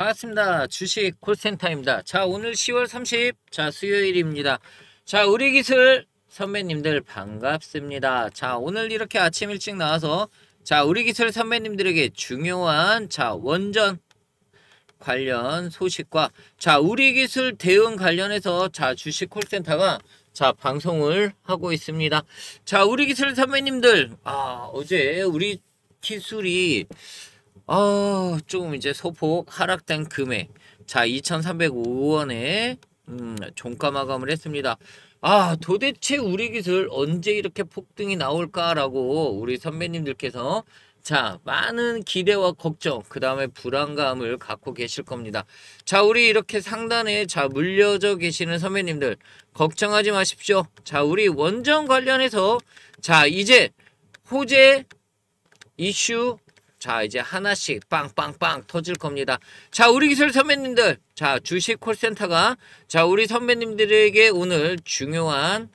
반갑습니다. 주식 콜센터입니다. 자, 오늘 10월 30, 자, 수요일입니다. 자, 우리 기술 선배님들 반갑습니다. 자, 오늘 이렇게 아침 일찍 나와서 자, 우리 기술 선배님들에게 중요한 자, 원전 관련 소식과 자, 우리 기술 대응 관련해서 자, 주식 콜센터가 자, 방송을 하고 있습니다. 자, 우리 기술 선배님들, 아, 어제 우리 기술이 어, 조금 이제 소폭 하락된 금액. 자, 2,305원에 음, 종가 마감을 했습니다. 아, 도대체 우리 기술 언제 이렇게 폭등이 나올까라고 우리 선배님들께서 자, 많은 기대와 걱정, 그 다음에 불안감을 갖고 계실 겁니다. 자, 우리 이렇게 상단에 자, 물려져 계시는 선배님들, 걱정하지 마십시오. 자, 우리 원정 관련해서, 자, 이제 호재 이슈 자 이제 하나씩 빵빵빵 터질 겁니다. 자 우리 기술 선배님들 자 주식 콜센터가 자 우리 선배님들에게 오늘 중요한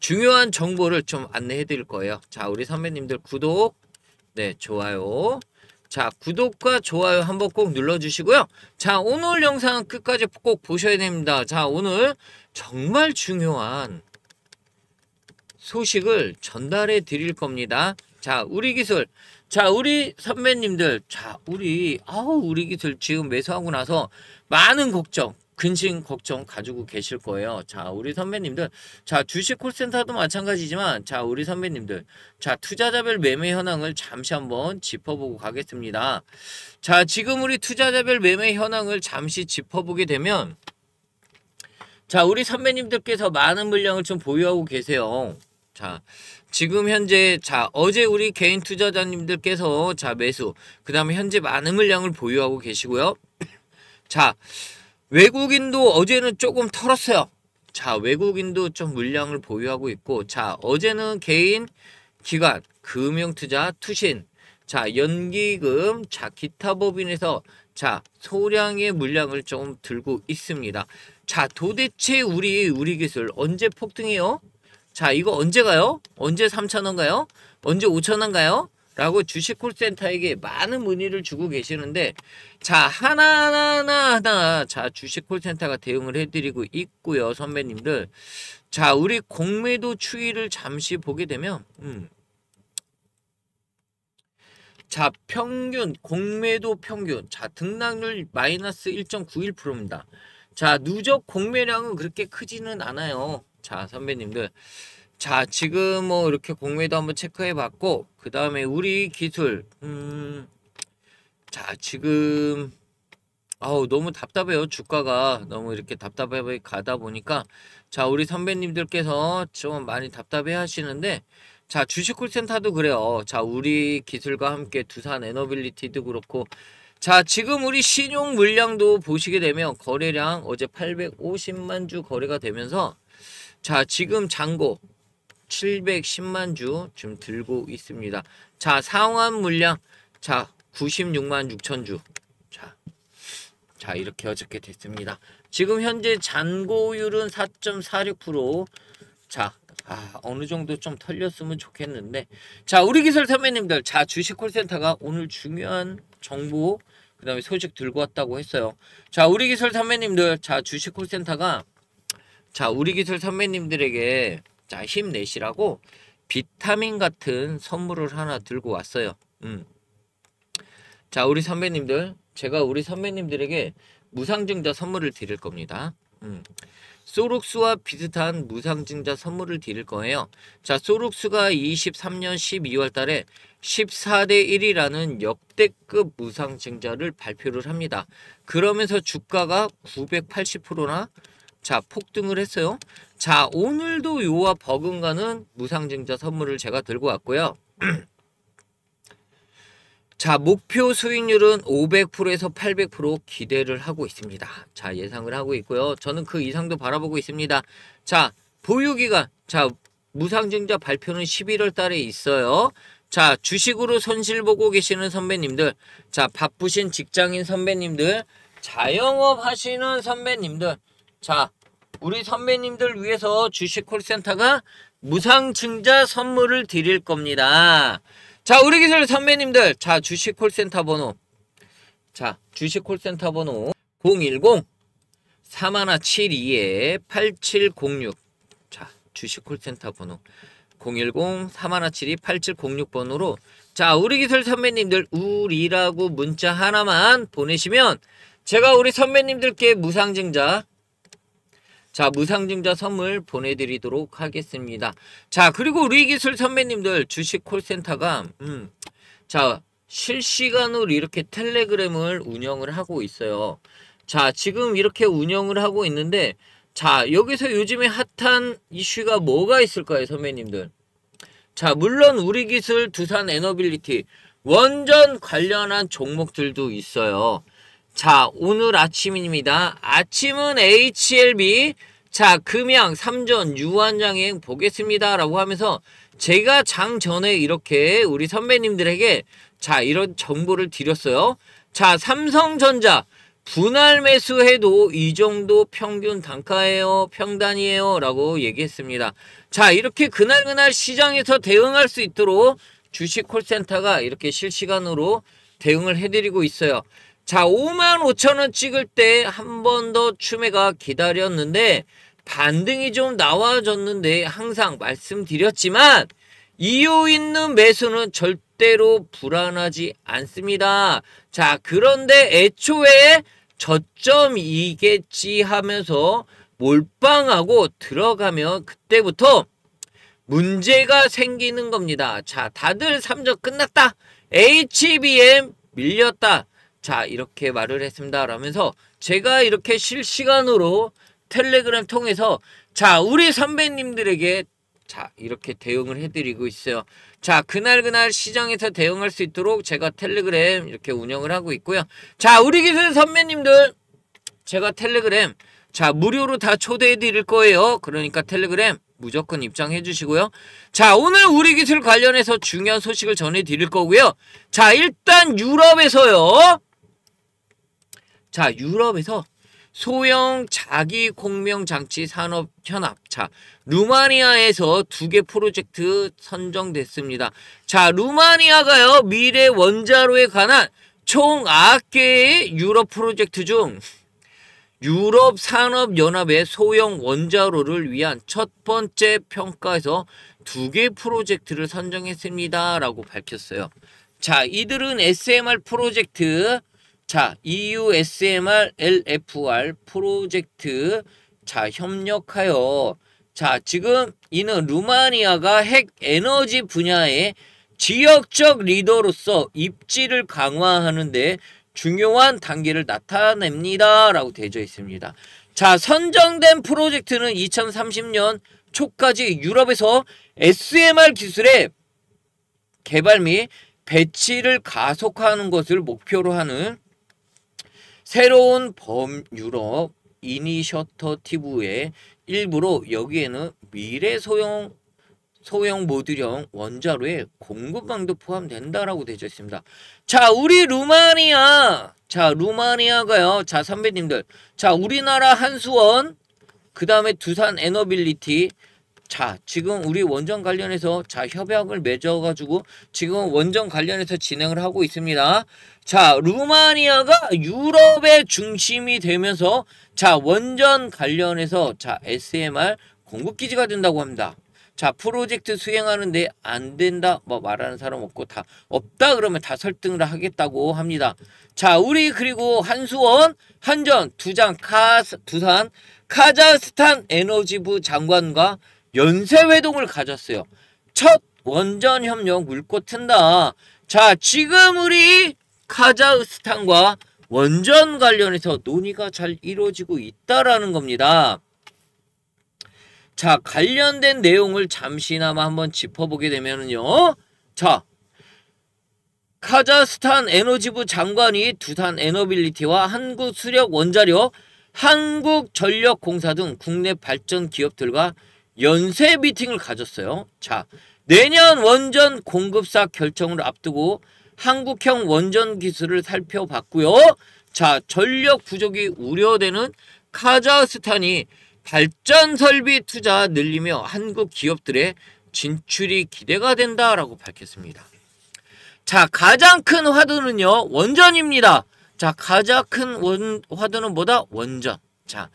중요한 정보를 좀 안내해 드릴 거예요. 자 우리 선배님들 구독 네 좋아요 자 구독과 좋아요 한번 꼭 눌러주시고요. 자 오늘 영상 끝까지 꼭 보셔야 됩니다. 자 오늘 정말 중요한 소식을 전달해 드릴 겁니다. 자, 우리 기술. 자, 우리 선배님들. 자, 우리, 아우, 우리 기술 지금 매수하고 나서 많은 걱정, 근심 걱정 가지고 계실 거예요. 자, 우리 선배님들. 자, 주식 콜센터도 마찬가지지만, 자, 우리 선배님들. 자, 투자자별 매매 현황을 잠시 한번 짚어보고 가겠습니다. 자, 지금 우리 투자자별 매매 현황을 잠시 짚어보게 되면, 자, 우리 선배님들께서 많은 물량을 좀 보유하고 계세요. 자, 지금 현재 자 어제 우리 개인 투자자님들께서 자 매수 그 다음에 현재 많은 물량을 보유하고 계시고요. 자 외국인도 어제는 조금 털었어요. 자 외국인도 좀 물량을 보유하고 있고 자 어제는 개인 기관 금융투자 투신 자 연기금 자 기타 법인에서 자 소량의 물량을 좀 들고 있습니다 자 도대체 우리 우리 기술 언제 폭등해요 자 이거 언제 가요? 언제 3천원가요 언제 5천원가요? 라고 주식 콜센터에게 많은 문의를 주고 계시는데 자 하나하나 하나 자 주식 콜센터가 대응을 해드리고 있고요 선배님들 자 우리 공매도 추이를 잠시 보게 되면 음. 자 평균 공매도 평균 자 등락률 마이너스 1.91%입니다 자 누적 공매량은 그렇게 크지는 않아요 자, 선배님들. 자, 지금 뭐 이렇게 공매도 한번 체크해 봤고, 그 다음에 우리 기술, 음, 자, 지금, 아우, 너무 답답해요. 주가가 너무 이렇게 답답해 가다 보니까. 자, 우리 선배님들께서 좀 많이 답답해 하시는데, 자, 주식콜센터도 그래요. 자, 우리 기술과 함께 두산 에너빌리티도 그렇고, 자 지금 우리 신용 물량도 보시게 되면 거래량 어제 850만 주 거래가 되면서 자, 지금 잔고 710만 주 지금 들고 있습니다. 자, 상환 물량 자, 96만 6천 주. 자. 자, 이렇게 어저께 됐습니다. 지금 현재 잔고율은 4.46%. 자, 아, 어느 정도 좀 털렸으면 좋겠는데. 자, 우리 기술 선배님들. 자, 주식 콜센터가 오늘 중요한 정보, 그 다음에 소식 들고 왔다고 했어요. 자, 우리 기술 선배님들. 자, 주식 콜센터가 자, 우리 기술 선배님들에게 자, 힘내시라고 비타민 같은 선물을 하나 들고 왔어요. 음. 자, 우리 선배님들, 제가 우리 선배님들에게 무상증자 선물을 드릴 겁니다. 음. 소록스와 비슷한 무상증자 선물을 드릴 거예요. 자, 소록스가 23년 12월 달에 14대 1이라는 역대급 무상증자를 발표를 합니다. 그러면서 주가가 980%나 자 폭등을 했어요. 자 오늘도 요와 버금가는 무상증자 선물을 제가 들고 왔고요. 자 목표 수익률은 500%에서 800% 기대를 하고 있습니다. 자 예상을 하고 있고요. 저는 그 이상도 바라보고 있습니다. 자 보유기간 자 무상증자 발표는 11월 달에 있어요. 자 주식으로 손실 보고 계시는 선배님들 자 바쁘신 직장인 선배님들 자영업 하시는 선배님들 자, 우리 선배님들 위해서 주식콜센터가 무상증자 선물을 드릴 겁니다. 자, 우리 기술 선배님들. 자, 주식콜센터 번호. 자, 주식콜센터 번호 010 3172에 8706. 자, 주식콜센터 번호 010 3172 8706 번호로 자, 우리 기술 선배님들 우리라고 문자 하나만 보내시면 제가 우리 선배님들께 무상증자 자 무상증자 선물 보내드리도록 하겠습니다. 자 그리고 우리 기술 선배님들 주식 콜센터가 음, 자 실시간으로 이렇게 텔레그램을 운영을 하고 있어요. 자 지금 이렇게 운영을 하고 있는데 자 여기서 요즘에 핫한 이슈가 뭐가 있을까요 선배님들? 자 물론 우리 기술 두산 에너빌리티 원전 관련한 종목들도 있어요. 자, 오늘 아침입니다. 아침은 HLB. 자, 금양, 3전 유한장행 보겠습니다. 라고 하면서 제가 장 전에 이렇게 우리 선배님들에게 자, 이런 정보를 드렸어요. 자, 삼성전자. 분할 매수해도 이 정도 평균 단가예요, 평단이에요 라고 얘기했습니다. 자 이렇게 그날그날 시장에서 대응할 수 있도록 주식 콜센터가 이렇게 실시간으로 대응을 해드리고 있어요. 자 5만 5천원 찍을 때 한 번 더 추매가 기다렸는데 반등이 좀 나와줬는데 항상 말씀드렸지만 이유 있는 매수는 절대로 불안하지 않습니다. 자 그런데 애초에 저점이겠지 하면서 몰빵하고 들어가면 그때부터 문제가 생기는 겁니다. 자, 다들 3적 끝났다. HBM 밀렸다. 자 이렇게 말을 했습니다 라면서 제가 이렇게 실시간으로 텔레그램 통해서 자 우리 선배님들에게 자 이렇게 대응을 해드리고 있어요 자 그날 그날 시장에서 대응할 수 있도록 제가 텔레그램 이렇게 운영을 하고 있고요 자 우리 기술 선배님들 제가 텔레그램 자 무료로 다 초대해 드릴 거예요 그러니까 텔레그램 무조건 입장해 주시고요 자 오늘 우리 기술 관련해서 중요한 소식을 전해 드릴 거고요 자 일단 유럽에서요 자, 유럽에서 소형 자기 공명 장치 산업 현합. 자, 루마니아에서 두 개 프로젝트 선정됐습니다. 자, 루마니아가요. 미래 원자로에 관한 총 9개의 유럽 프로젝트 중 유럽 산업 연합의 소형 원자로를 위한 첫 번째 평가에서 두 개 프로젝트를 선정했습니다라고 밝혔어요. 자, 이들은 SMR 프로젝트 자, EUSMR LFR 프로젝트 자, 협력하여 자, 지금 이는 루마니아가 핵 에너지 분야의 지역적 리더로서 입지를 강화하는데 중요한 단계를 나타냅니다. 라고 되어 있습니다. 자, 선정된 프로젝트는 2030년 초까지 유럽에서 SMR 기술의 개발 및 배치를 가속하는 화 것을 목표로 하는 새로운 범유럽 이니셔터티브의 일부로 여기에는 미래 소형 소형 모듈형 원자로의 공급망도 포함된다라고 되어 있습니다. 자, 우리 루마니아. 자, 루마니아가요. 자, 선배님들. 자, 우리나라 한수원, 그 다음에 두산 에너빌리티, 자, 지금 우리 원전 관련해서 자, 협약을 맺어 가지고 지금 원전 관련해서 진행을 하고 있습니다. 자, 루마니아가 유럽의 중심이 되면서 자, 원전 관련해서 자, SMR 공급 기지가 된다고 합니다. 자 프로젝트 수행하는데 안 된다 뭐 말하는 사람 없고 다 없다 그러면 다 설득을 하겠다고 합니다 자 우리 그리고 한수원 한전 두장 카스 두산 카자흐스탄 에너지부 장관과 연쇄회동을 가졌어요. 첫 원전 협력 물고 튼다. 자, 지금 우리 카자흐스탄과 원전 관련해서 논의가 잘 이루어지고 있다라는 겁니다. 자, 관련된 내용을 잠시나마 한번 짚어보게 되면요 자, 카자흐스탄 에너지부 장관이 두산 에너빌리티와 한국 수력 원자력, 한국전력공사 등 국내 발전 기업들과 연쇄 미팅을 가졌어요. 자, 내년 원전 공급사 결정을 앞두고 한국형 원전 기술을 살펴봤고요. 자, 전력 부족이 우려되는 카자흐스탄이 발전 설비 투자 늘리며 한국 기업들의 진출이 기대가 된다라고 밝혔습니다. 자, 가장 큰 화두는요. 원전입니다. 자, 가장 큰 원, 화두는 뭐다? 원전. 자,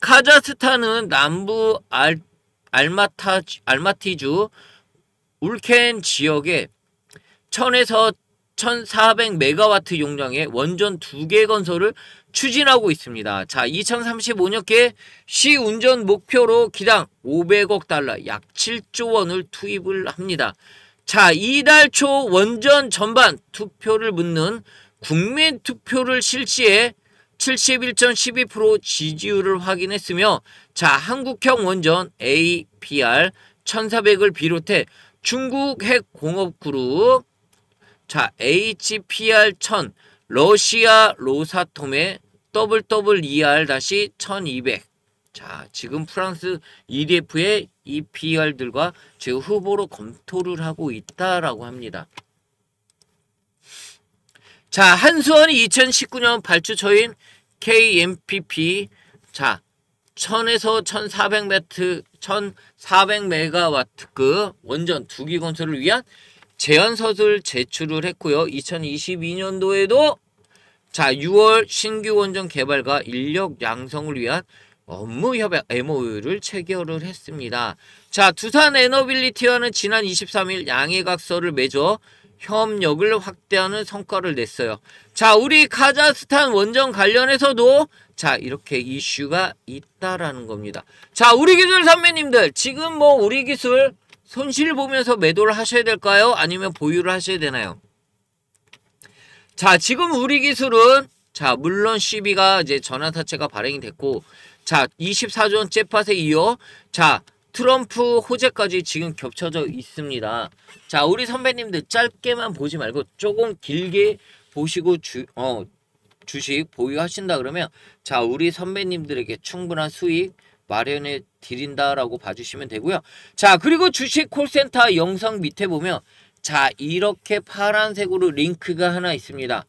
카자흐스탄은 남부 알 알마타 알마티주 울켄 지역에 1000에서 1400 메가와트 용량의 원전 2개 건설을 추진하고 있습니다. 자, 2035년께 시운전 목표로 기당 500억 달러, 약 7조 원을 투입을 합니다. 자, 이달 초 원전 전반 투표를 묻는 국민 투표를 실시해 71.12% 지지율을 확인했으며 자 한국형 원전 APR 1400을 비롯해 중국 핵공업그룹 자 HPR 1000 러시아 로사톰의 WWER-1200 자 지금 프랑스 EDF의 EPR들과 제 후보로 검토를 하고 있다라고 합니다. 자 한수원이 2019년 발주처인 KMPP 자 1000에서 1400m 1400메가와트급 원전 2기 건설을 위한 제안서술 제출을 했고요. 2022년도에도 자 6월 신규 원전 개발과 인력 양성을 위한 업무 협약 MOU를 체결을 했습니다. 자 두산 에너빌리티와는 지난 23일 양해각서를 맺어 협력을 확대하는 성과를 냈어요. 자, 우리 카자흐스탄 원전 관련해서도 자, 이렇게 이슈가 있다라는 겁니다. 자, 우리 기술 선배님들 지금 뭐 우리 기술 손실 보면서 매도를 하셔야 될까요? 아니면 보유를 하셔야 되나요? 자, 지금 우리 기술은 자, 물론 시비가 이제 전환사채가 발행이 됐고 자, 24조 원 잽팟에 이어 자, 트럼프 호재까지 지금 겹쳐져 있습니다. 자, 우리 선배님들 짧게만 보지 말고 조금 길게 보시고 주, 어, 주식 보유하신다 그러면 자, 우리 선배님들에게 충분한 수익 마련해 드린다라고 봐주시면 되고요. 자, 그리고 주식 콜센터 영상 밑에 보면 자, 이렇게 파란색으로 링크가 하나 있습니다.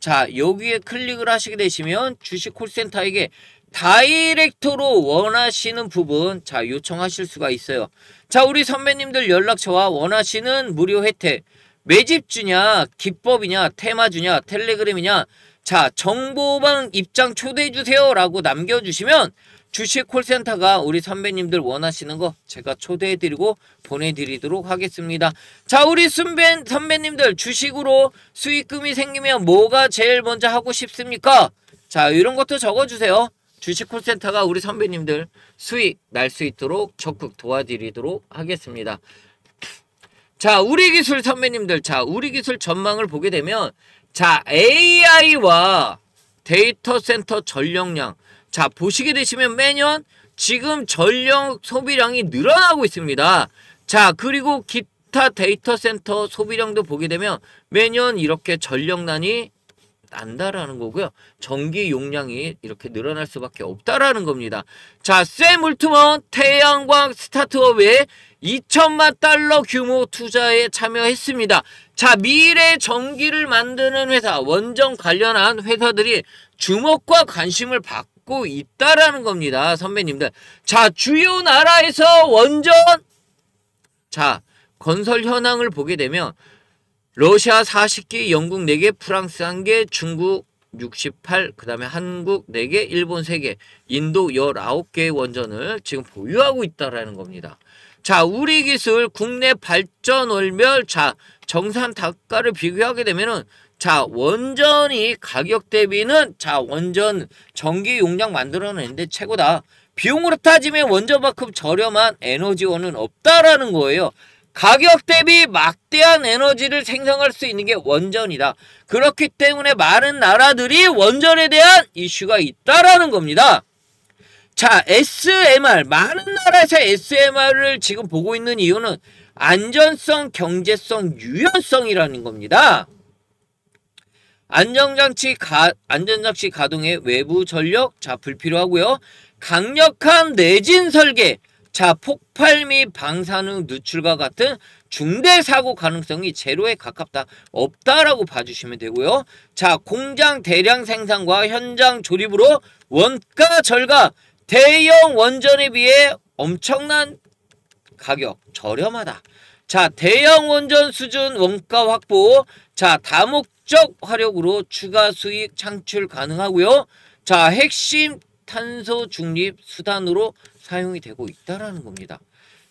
자, 여기에 클릭을 하시게 되시면 주식 콜센터에게 다이렉트로 원하시는 부분 자 요청하실 수가 있어요. 자 우리 선배님들 연락처와 원하시는 무료 혜택 매집주냐 기법이냐 테마주냐 텔레그램이냐 자 정보방 입장 초대해주세요 라고 남겨주시면 주식 콜센터가 우리 선배님들 원하시는 거 제가 초대해드리고 보내드리도록 하겠습니다. 자 우리 선배, 선배님들 주식으로 수익금이 생기면 뭐가 제일 먼저 하고 싶습니까? 자 이런 것도 적어주세요. 주식콜센터가 우리 선배님들 수익 날 수 있도록 적극 도와드리도록 하겠습니다. 자, 우리 기술 선배님들, 자, 우리 기술 전망을 보게 되면, 자, AI와 데이터 센터 전력량. 자, 보시게 되시면 매년 지금 전력 소비량이 늘어나고 있습니다. 자, 그리고 기타 데이터 센터 소비량도 보게 되면 매년 이렇게 전력난이 난다라는 거고요. 전기 용량이 이렇게 늘어날 수밖에 없다라는 겁니다. 자, 샘물트먼 태양광 스타트업에 2천만 달러 규모 투자에 참여했습니다. 자, 미래 전기를 만드는 회사, 원전 관련한 회사들이 주목과 관심을 받고 있다라는 겁니다. 선배님들. 자, 주요 나라에서 원전 자, 건설 현황을 보게 되면 러시아 40개, 영국 4개, 프랑스 1개, 중국 68, 그 다음에 한국 4개, 일본 3개, 인도 19개의 원전을 지금 보유하고 있다라는 겁니다. 자, 우리 기술 국내 발전 월별 자, 정산 단가를 비교하게 되면은 자, 원전이 가격 대비는 자, 원전 전기 용량 만들어내는데 최고다. 비용으로 따지면 원전만큼 저렴한 에너지원은 없다라는 거예요. 가격 대비 막대한 에너지를 생성할 수 있는 게 원전이다. 그렇기 때문에 많은 나라들이 원전에 대한 이슈가 있다라는 겁니다. 자, SMR. 많은 나라에서 SMR을 지금 보고 있는 이유는 안전성, 경제성, 유연성이라는 겁니다. 안정장치 가, 안전장치 가동에 외부 전력 자 불필요하고요. 강력한 내진 설계 자, 폭발 및 방사능 누출과 같은 중대 사고 가능성이 제로에 가깝다. 없다라고 봐주시면 되고요. 자, 공장 대량 생산과 현장 조립으로 원가 절가 대형 원전에 비해 엄청난 가격 저렴하다. 자, 대형 원전 수준 원가 확보. 자, 다목적 화력으로 추가 수익 창출 가능하고요. 자, 핵심 탄소 중립 수단으로 사용이 되고 있다라는 겁니다.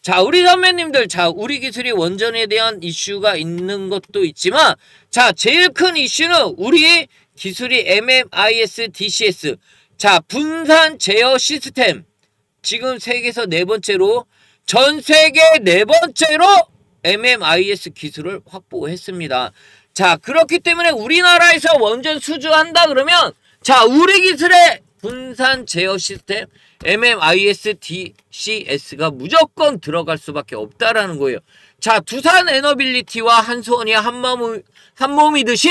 자, 우리 선배님들, 자, 우리 기술이 원전에 대한 이슈가 있는 것도 있지만, 자, 제일 큰 이슈는 우리 기술이 MMIS, DCS. 자, 분산 제어 시스템. 지금 세계에서 네 번째로, 전 세계 네 번째로 MMIS 기술을 확보했습니다. 자, 그렇기 때문에 우리나라에서 원전 수주한다 그러면, 자, 우리 기술의 분산 제어 시스템, MMISDCS가 무조건 들어갈 수밖에 없다라는 거예요. 자, 두산 에너빌리티와 한소원이 한몸, 한몸이듯이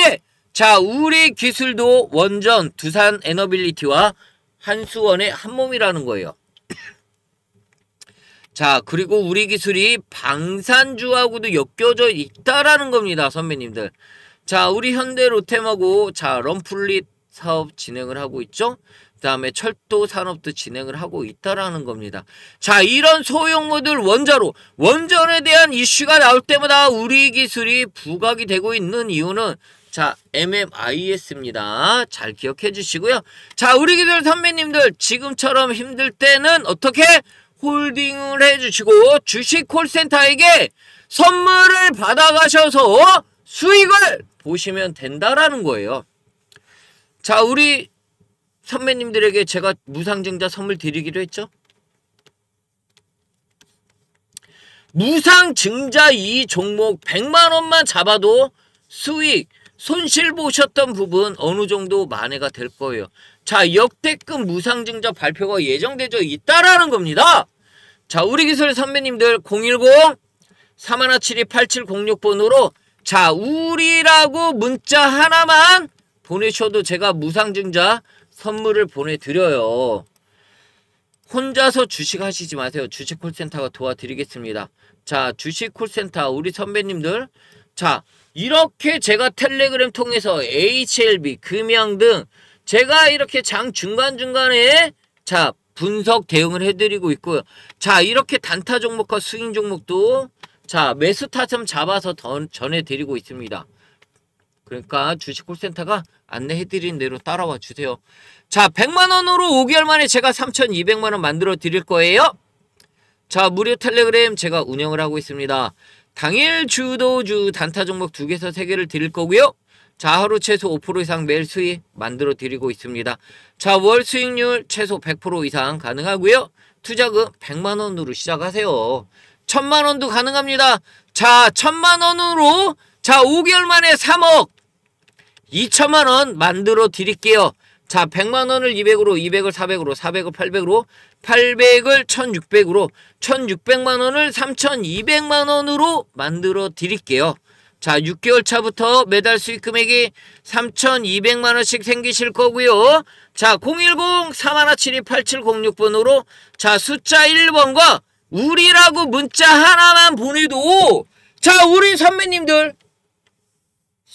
자, 우리 기술도 원전 두산 에너빌리티와 한수원의 한몸이라는 거예요. 자, 그리고 우리 기술이 방산주하고도 엮여져 있다라는 겁니다, 선배님들. 자, 우리 현대 로템하고 자, 럼플릿 사업 진행을 하고 있죠? 다음에 철도 산업도 진행을 하고 있다라는 겁니다. 자, 이런 소형모듈 원자로 원전에 대한 이슈가 나올 때마다 우리 기술이 부각이 되고 있는 이유는 자, MMIS입니다. 잘 기억해 주시고요. 자, 우리 기술 선배님들 지금처럼 힘들 때는 어떻게 홀딩을 해 주시고 주식 콜센터에게 선물을 받아가셔서 수익을 보시면 된다라는 거예요. 자, 우리 선배님들에게 제가 무상증자 선물 드리기로 했죠? 무상증자 이 종목 100만원만 잡아도 수익, 손실 보셨던 부분 어느 정도 만회가 될 거예요. 자, 역대급 무상증자 발표가 예정되어 있다라는 겁니다. 자, 우리 기술 선배님들 010 3172-8706번으로 자, 우리라고 문자 하나만 보내셔도 제가 무상증자 선물을 보내드려요. 혼자서 주식 하시지 마세요. 주식 콜센터가 도와드리겠습니다. 자, 주식 콜센터 우리 선배님들 자, 이렇게 제가 텔레그램 통해서 HLB, 금양 등 제가 이렇게 장 중간중간에 자, 분석 대응을 해드리고 있고요. 자, 이렇게 단타 종목과 스윙 종목도 자, 매수 타점 잡아서 전해드리고 있습니다. 그러니까 주식 콜센터가 안내해드린 대로 따라와 주세요. 자, 100만원으로 5개월 만에 제가 3,200만원 만들어 드릴 거예요. 자, 무료 텔레그램 제가 운영을 하고 있습니다. 당일 주도주 단타 종목 2개에서 3개를 드릴 거고요. 자, 하루 최소 5% 이상 매일 수익 만들어 드리고 있습니다. 자, 월 수익률 최소 100% 이상 가능하고요. 투자금 100만원으로 시작하세요. 1000만원도 가능합니다. 자, 1000만원으로 자, 5개월 만에 3억 2천만원 만들어 드릴게요. 자 100만원을 200으로 200을 400으로 400을 800으로 800을 1600으로 1600만원을 3200만원으로 만들어 드릴게요. 자 6개월 차부터 매달 수익 금액이 3200만원씩 생기실 거고요. 자 010-4172-8706번으로 자 숫자 1번과 우리라고 문자 하나만 보내도 자 우리 선배님들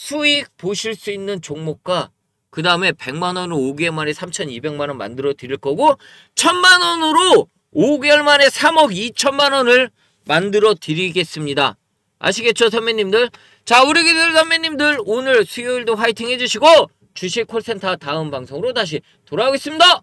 수익 보실 수 있는 종목과 그 다음에 100만원으로 5개월 만에 3,200만원 만들어 드릴 거고 1,000만원으로 5개월 만에 3억 2천만원을 만들어 드리겠습니다. 아시겠죠 선배님들? 자 우리 기들 선배님들 오늘 수요일도 화이팅 해주시고 주식 콜센터 다음 방송으로 다시 돌아오겠습니다.